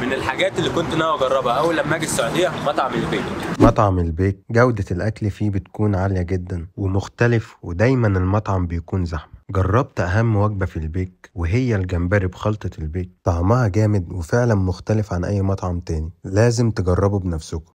من الحاجات اللي كنت ناوي اجربها اول لما اجي السعوديه مطعم البيك مطعم البيك جودة الأكل فيه بتكون عالية جدا ومختلف ودايما المطعم بيكون زحمة جربت أهم وجبة في البيك وهي الجمبري بخلطة البيك طعمها جامد وفعلا مختلف عن أي مطعم تاني لازم تجربه بنفسكم